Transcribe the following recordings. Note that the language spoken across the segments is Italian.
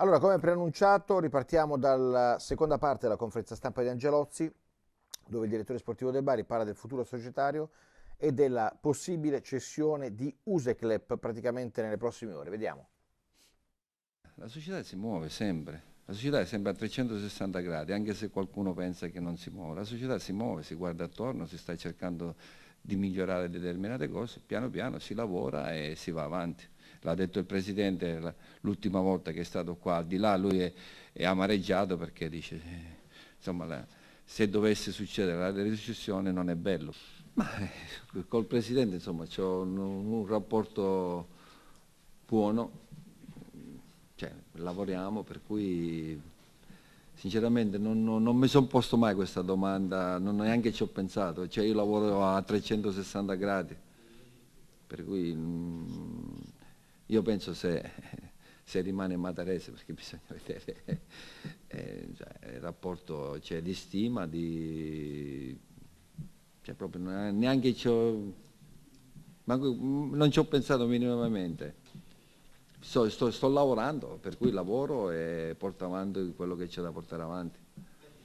Allora, come preannunciato, ripartiamo dalla seconda parte della conferenza stampa di Angelozzi, dove il direttore sportivo del Bari parla del futuro societario e della possibile cessione di Useclep praticamente nelle prossime ore. Vediamo. La società si muove sempre, la società è sempre a 360 gradi, anche se qualcuno pensa che non si muove. La società si muove, si guarda attorno, si sta cercando di migliorare determinate cose, piano piano si lavora e si va avanti l'ha detto il Presidente l'ultima volta che è stato qua, al di là lui è, è amareggiato perché dice, eh, insomma, la, se dovesse succedere la recessione non è bello. Ma eh, col Presidente insomma ho un, un, rapporto buono, cioè, lavoriamo per cui sinceramente non, non, non mi sono posto mai questa domanda, non neanche ci ho pensato, cioè io lavoro a 360 gradi, per cui mh, mm, io penso se, se rimane Matarese, perché bisogna vedere eh, cioè, il rapporto, cioè, di stima, di, cioè, proprio neanche ci manco, mm, non ci ho pensato minimamente. Sto, sto, sto, lavorando, per cui lavoro e porto avanti quello che c'è da portare avanti.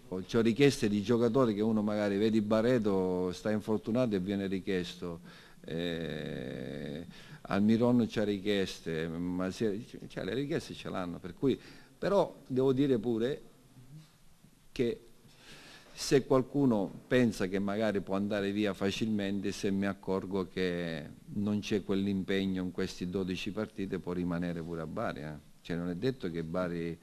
Ho, richieste di giocatori che uno magari vedi Baredo, sta infortunato e viene richiesto. Eh, Almiron ci ha richieste, ma si, cioè, le richieste ce l'hanno, per cui, però devo dire pure che se qualcuno pensa che magari può andare via facilmente, se mi accorgo che non c'è quell'impegno in queste 12 partite può rimanere pure a Bari. Eh. Cioè, non è detto che Bari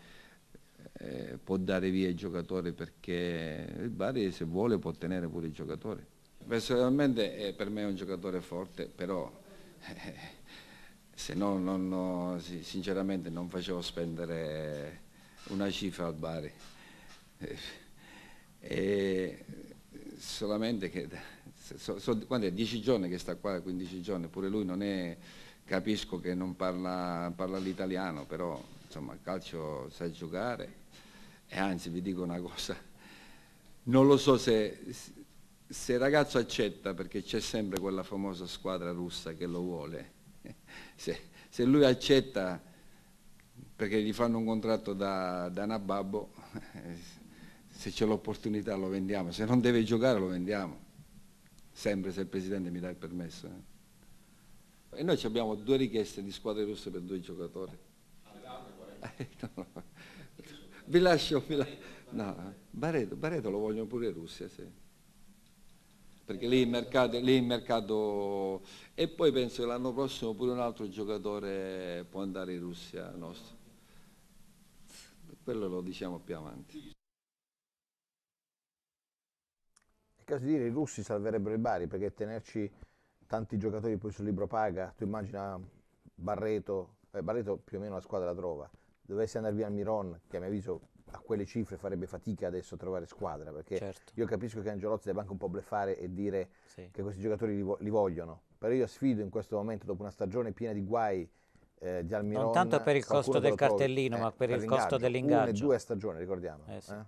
eh, può dare via i giocatori perché il Bari se vuole può tenere pure i giocatori. Personalmente eh, per me è un giocatore forte, però eh, se no non, no, sinceramente non facevo spendere una cifra al Bari. Eh, e solamente che so, so, quando è 10 giorni che sta qua, 15 giorni, pure lui non è, capisco che non parla, parla l'italiano, però insomma il calcio sa giocare e anzi vi dico una cosa, non lo so se se il ragazzo accetta, perché c'è sempre quella famosa squadra russa che lo vuole, se, se lui accetta perché gli fanno un contratto da, da nababbo, se c'è l'opportunità lo vendiamo, se non deve giocare lo vendiamo, sempre se il Presidente mi dà il permesso. Eh. E noi abbiamo due richieste di squadre russe per due giocatori. no, no. Vi lascio, vi la... no, Bareto, Bareto lo vogliono pure i russi, eh, sì perché lì il mercato, lei in mercato e poi penso che l'anno prossimo pure un altro giocatore può andare in Russia nostro. Quello lo diciamo più avanti. È caso di dire i russi salverebbero i Bari perché tenerci tanti giocatori poi sul libro paga, tu immagina Barreto, eh, Barreto più o meno la squadra la trova, dovessi andare via al Miron, che a mio avviso a quelle cifre farebbe fatica adesso a trovare squadra, perché certo. io capisco che Angelotti debba anche un po' bleffare e dire sì. che questi giocatori li, vo- li, vogliono, però io sfido in questo momento, dopo una stagione piena di guai eh, di Almirón... Non tanto per il costo del cartellino, eh, ma per, per il costo dell'ingaggio. Una e due a stagione, ricordiamo. Eh, sì. Eh?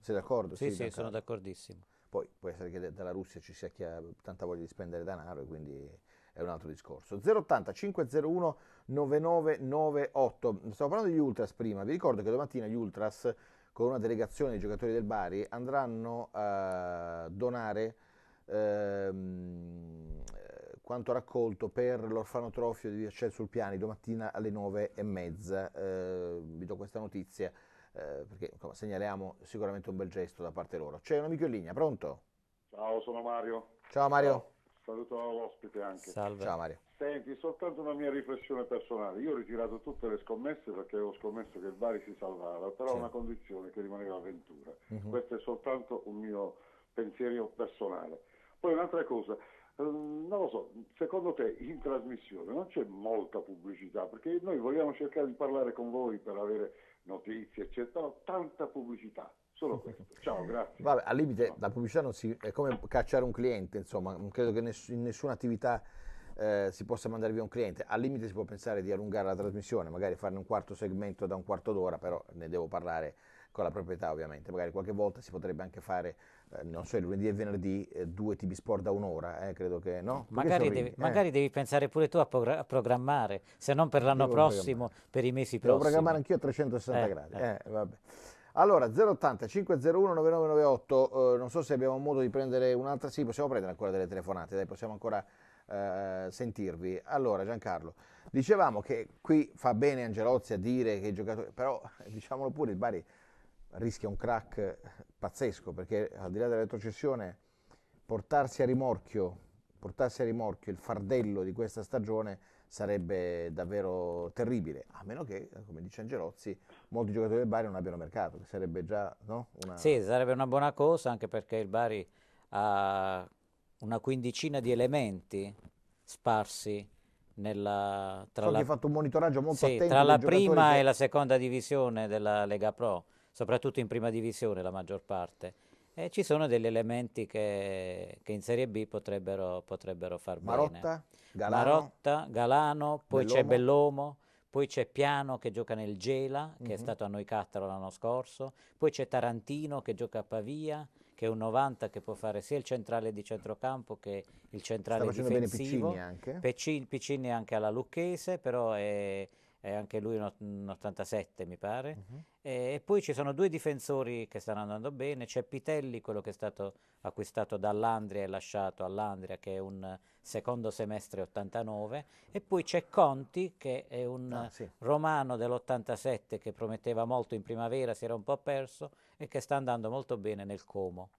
Sei d'accordo? Sì, sì, sì sono d'accordissimo. Poi può essere che dalla Russia ci sia chi ha tanta voglia di spendere denaro e quindi è un altro discorso. 080 501 9998. Stavo parlando degli Ultras prima, vi ricordo che domattina gli Ultras con una delegazione di giocatori del Bari andranno a donare ehm, eh, quanto raccolto per l'orfanotrofio di Via sul Piani domattina alle 9 e mezza. Eh, vi do questa notizia eh, perché insomma, segnaliamo sicuramente un bel gesto da parte loro. C'è un amico in linea, pronto? Ciao, sono Mario. Ciao Mario. Ciao. Saluto l'ospite anche. Salve. Ciao Mario. Senti, soltanto una mia riflessione personale. Io ho ritirato tutte le scommesse perché avevo scommesso che il Bari si salvava, però sì. una condizione che rimaneva avventura. Uh-huh. Mhm. Questo è soltanto un mio pensiero personale. Poi un'altra cosa, ehm, non lo so, secondo te in trasmissione non c'è molta pubblicità? Perché noi vogliamo cercare di parlare con voi per avere notizie, eccetera, tanta pubblicità. Solo questo. Ciao, grazie. Vabbè, al limite la pubblicità si, è come cacciare un cliente, insomma, non credo che in nessuna attività eh, si possa mandare via un cliente. Al limite si può pensare di allungare la trasmissione, magari farne un quarto segmento da un quarto d'ora, però ne devo parlare con la proprietà ovviamente, magari qualche volta si potrebbe anche fare, eh, non so, il lunedì e venerdì eh, due TV Sport da un'ora, eh, credo che no. Magari devi, eh. magari devi, pensare pure tu a, pro- a programmare, se non per l'anno Devo prossimo, per i mesi prossimi. Devo programmare anch'io a 360 eh, gradi, eh. vabbè. Allora, 080 501 9998, eh, non so se abbiamo modo di prendere un'altra, sì, possiamo prendere ancora delle telefonate, dai, possiamo ancora eh, sentirvi. Allora, Giancarlo, dicevamo che qui fa bene Angelozzi a dire che i giocatori, però diciamolo pure, il Bari rischia un crack pazzesco, perché al di là della retrocessione, portarsi a rimorchio, portarsi a rimorchio il fardello di questa stagione sarebbe davvero terribile, a meno che, come dice Angelozzi, molti giocatori del Bari non abbiano mercato, che sarebbe già no, una... Sì, sarebbe una buona cosa, anche perché il Bari ha una quindicina di elementi sparsi nella, tra, so la, fatto un monitoraggio molto sì, tra la prima che... e la seconda divisione della Lega Pro, soprattutto in prima divisione la maggior parte e ci sono degli elementi che, che in Serie B potrebbero, potrebbero far Marotta, bene. Galano, Marotta, Galano, poi Bellomo. c'è Bellomo, poi c'è Piano che gioca nel Gela, che mm-hmm. è mhm. stato a noi Cattaro l'anno scorso, poi c'è Tarantino che gioca a Pavia, che è un 90 che può fare sia il centrale di centrocampo che il centrale Sta difensivo. Bene Piccini anche. Piccini, Piccini anche alla Lucchese, però è è anche lui un, 87 mi pare, uh-huh. e, e, poi ci sono due difensori che stanno andando bene, c'è Pitelli, quello che è stato acquistato dall'Andria e lasciato all'Andria, che è un secondo semestre 89, e poi c'è Conti, che è un ah, sì. romano dell'87 che prometteva molto in primavera, si era un po' perso e che sta andando molto bene nel Como.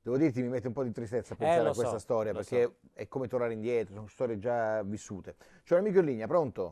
Devo dirti, mi mette un po' di tristezza eh, pensare eh, a questa so, storia, perché so. è come tornare indietro, sono storie già vissute. C'è un amico in linea, pronto?